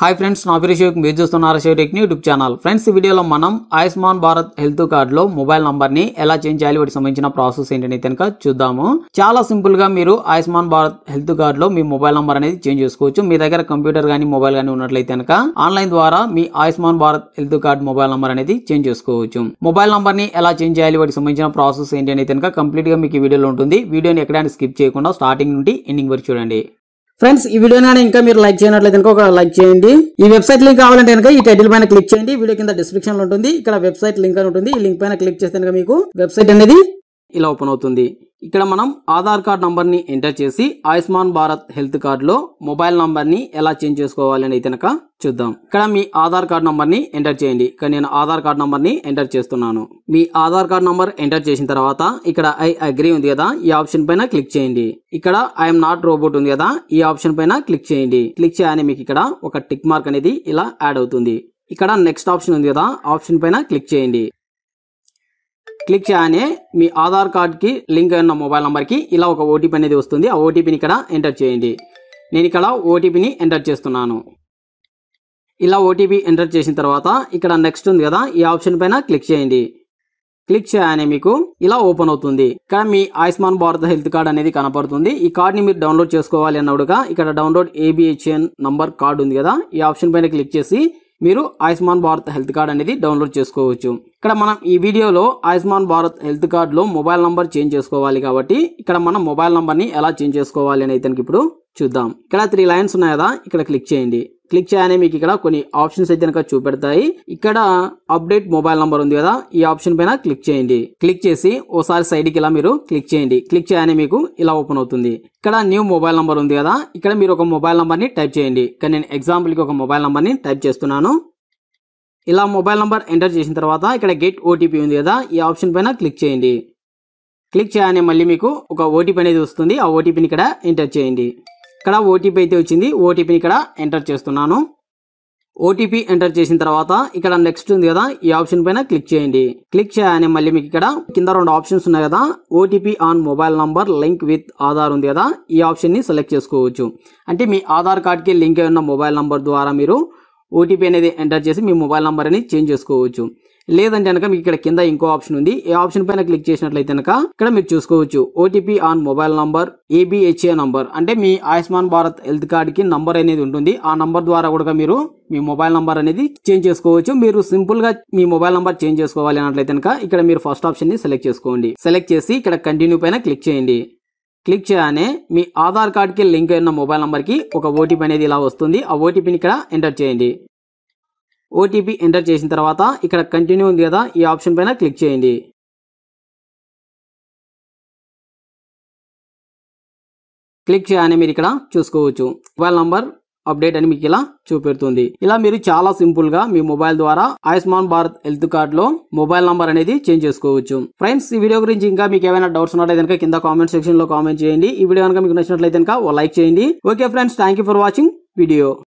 hi friends నా పేరు శివక్ మీరు చూస్తున్నారు టెక్ని యూట్యూబ్ ఛానల్ ఫ్రెండ్స్ ఈ వీడియోలో మనం ఆయుష్మాన్ భారత్ హెల్త్ కార్డులో మొబైల్ నంబర్ని ఎలా చేంజ్ చేయాలి వాటికి సంబంధించిన ప్రాసెస్ ఏంటని కనుక చూద్దాము చాలా సింపుల్గా మీరు ఆయుష్మాన్ భారత్ హెల్త్ కార్డులో మీ మొబైల్ నంబర్ అనేది చేంజ్ చేసుకోవచ్చు మీ దగ్గర కంప్యూటర్ కానీ మొబైల్ కానీ ఉన్నట్లయితే కనుక ఆన్లైన్ ద్వారా మీ Ayushman Bharat health card mobile number అనేది చేంజ్ చేసుకోవచ్చు మొబైల్ నంబర్ని ఎలా చేంజ్ చేయాలి వాటికి సంబంధించిన ప్రాసెస్ ఏంటి అనేది కనుక కంప్లీట్గా మీకు ఈ వీడియోలో ఉంటుంది వీడియోని ఎక్కడైనా స్కిప్ చేయకుండా స్టార్టింగ్ నుండి ఎండింగ్ వరకు చూడండి ఫ్రెండ్స్ ఈ వీడియో కానీ ఇంకా మీరు లైక్ చేయనట్లయితే ఒక లైక్ చేయండి ఈ వెబ్సైట్ లింక్ కావాలంటే కనుక ఈ టైటిల్ పైన క్లిక్ చేయండి వీడియో కింద డిస్క్రిప్షన్ లో ఉంటుంది ఇక్కడ వెబ్సైట్ లింక్ అని ఉంటుంది ఈ లింక్ పైన క్లిక్ చేస్తే మీకు వెబ్సైట్ అనేది ఇలా ఓపెన్ అవుతుంది ఇక్కడ మనం ఆధార్ కార్డ్ నంబర్ని ఎంటర్ చేసి ఆయుష్మాన్ భారత్ హెల్త్ కార్డులో మొబైల్ నంబర్ని ఎలా చేంజ్ చేసుకోవాలని అయితే కనుక చూద్దాం ఇక్కడ మీ ఆధార్ కార్డ్ నంబర్ని ఎంటర్ చేయండి ఇక్కడ నేను ఆధార్ కార్డ్ నంబర్ని ఎంటర్ చేస్తున్నాను మీ ఆధార్ కార్డ్ నంబర్ ఎంటర్ చేసిన తర్వాత ఇక్కడ ఐ అగ్రీ ఉంది కదా ఈ ఆప్షన్ పైన క్లిక్ చేయండి ఇక్కడ ఐఎమ్ నాట్ రోబోట్ ఉంది కదా ఈ ఆప్షన్ పైన క్లిక్ చేయండి క్లిక్ చేయాలని మీకు ఇక్కడ ఒక టిక్ మార్క్ అనేది ఇలా యాడ్ అవుతుంది ఇక్కడ నెక్స్ట్ ఆప్షన్ ఉంది కదా ఆప్షన్ పైన క్లిక్ చేయండి క్లిక్ చేయగానే మీ ఆధార్ కార్డ్కి లింక్ అయిన మొబైల్ నెంబర్కి ఇలా ఒక ఓటీపీ అనేది వస్తుంది ఆ ఓటీపీని ఇక్కడ ఎంటర్ చేయండి నేను ఇక్కడ ఓటీపీని ఎంటర్ చేస్తున్నాను ఇలా ఓటీపీ ఎంటర్ చేసిన తర్వాత ఇక్కడ నెక్స్ట్ ఉంది కదా ఈ ఆప్షన్ పైన క్లిక్ చేయండి క్లిక్ చేయగానే మీకు ఇలా ఓపెన్ అవుతుంది ఇక్కడ మీ ఆయుష్మాన్ భారత్ హెల్త్ కార్డ్ అనేది కనపడుతుంది ఈ కార్డ్ని మీరు డౌన్లోడ్ చేసుకోవాలి అన్నప్పుడుగా ఇక్కడ డౌన్లోడ్ ఏబిహెచ్ఎన్ నంబర్ కార్డు ఉంది కదా ఈ ఆప్షన్ పైన క్లిక్ చేసి మీరు ఆయుష్మాన్ భారత్ హెల్త్ కార్డ్ అనేది డౌన్లోడ్ చేసుకోవచ్చు ఇక్కడ మనం ఈ వీడియోలో ఆయుష్మాన్ భారత్ హెల్త్ కార్డులో మొబైల్ నంబర్ చేంజ్ చేసుకోవాలి కాబట్టి ఇక్కడ మనం మొబైల్ నంబర్ని ఎలా చేంజ్ చేసుకోవాలి అనేది ఇప్పుడు చూద్దాం ఇక్కడ త్రీ లైన్స్ ఉన్నాయి కదా ఇక్కడ క్లిక్ చేయండి క్లిక్ చేయాలని మీకు ఇక్కడ కొన్ని ఆప్షన్స్ అయితే కనుక చూపెడతాయి ఇక్కడ అప్డేట్ మొబైల్ నంబర్ ఉంది కదా ఈ ఆప్షన్ పైన క్లిక్ చేయండి క్లిక్ చేసి ఓసారి సైడ్కి ఇలా మీరు క్లిక్ చేయండి క్లిక్ చేయాలని మీకు ఇలా ఓపెన్ అవుతుంది ఇక్కడ న్యూ మొబైల్ నంబర్ ఉంది కదా ఇక్కడ మీరు ఒక మొబైల్ ని టైప్ చేయండి ఇక్కడ నేను ఎగ్జాంపుల్కి ఒక మొబైల్ ని టైప్ చేస్తున్నాను ఇలా మొబైల్ నంబర్ ఎంటర్ చేసిన తర్వాత ఇక్కడ గెట్ ఓటీపీ ఉంది కదా ఈ ఆప్షన్ పైన క్లిక్ చేయండి క్లిక్ చేయగానే మళ్ళీ మీకు ఒక ఓటీపీ అనేది వస్తుంది ఆ ఓటీపీని ఇక్కడ ఎంటర్ చేయండి ఇక్కడ ఓటీపీ అయితే వచ్చింది ఓటీపీని ఇక్కడ ఎంటర్ చేస్తున్నాను ఓటీపీ ఎంటర్ చేసిన తర్వాత ఇక్కడ నెక్స్ట్ ఉంది కదా ఈ ఆప్షన్ పైన క్లిక్ చేయండి క్లిక్ చేయాలని మళ్ళీ మీకు ఇక్కడ కింద రెండు ఆప్షన్స్ ఉన్నాయి కదా OTP on mobile number link with Aadhaar ఉంది కదా ఈ ఆప్షన్ని సెలెక్ట్ చేసుకోవచ్చు అంటే మీ ఆధార్ కార్డ్కి లింక్ అయి ఉన్న మొబైల్ నంబర్ ద్వారా మీరు ఓటీపీ అనేది ఎంటర్ చేసి మీ మొబైల్ నంబర్ అనేది చేంజ్ చేసుకోవచ్చు లేదంటే కనుక మీకు ఇక్కడ కింద ఇంకో ఆప్షన్ ఉంది ఈ ఆప్షన్ పైన క్లిక్ చేసినట్లయితే కనుక ఇక్కడ మీరు చూసుకోవచ్చు OTP on mobile number ABHA number అంటే మీ ఆయుష్మాన్ భారత్ హెల్త్ కార్డ్కి నంబర్ అనేది ఉంటుంది ఆ నంబర్ ద్వారా కూడా మీరు మీ మొబైల్ నంబర్ అనేది చేంజ్ చేసుకోవచ్చు మీరు సింపుల్ గా మీ మొబైల్ నంబర్ చేంజ్ చేసుకోవాలి అన్నట్లయితే కనుక ఇక్కడ మీరు ఫస్ట్ ఆప్షన్ ని సెలెక్ట్ చేసుకోండి సెలెక్ట్ చేసి ఇక్కడ కంటిన్యూ పైన క్లిక్ చేయండి క్లిక్ చేయగానే మీ ఆధార్ కార్డ్కి లింక్ అయిన మొబైల్ నంబర్కి ఒక ఓటీపీ అనేది ఇలా వస్తుంది ఆ ఓటీపీని ఇక్కడ ఎంటర్ చేయండి ఓటీపీ ఎంటర్ చేసిన తర్వాత ఇక్కడ కంటిన్యూ ఉంది కదా ఈ ఆప్షన్ పైన క్లిక్ చేయండి క్లిక్ చేయాలని మీరు ఇక్కడ చూసుకోవచ్చు మొబైల్ నంబర్ అప్డేట్ అని మీకు ఇలా చూపెడుతుంది ఇలా మీరు చాలా సింపుల్ గా మీ మొబైల్ ద్వారా ఆయుష్మాన్ భారత్ హెల్త్ కార్డ్ లో మొబైల్ నంబర్ అనేది చేంజ్ చేసుకోవచ్చు ఫ్రెండ్స్ ఈ వీడియో గురించి ఇంకా మీకు ఏమైనా డౌట్స్ ఉన్నట్లయితే కనుక కింద కామెంట్ సెక్షన్ లో కామెంట్ చేయండి ఈ వీడియో కనుక మీకు నచ్చినట్లయితే కనుక లైక్ చేయండి okay friends thank for watching video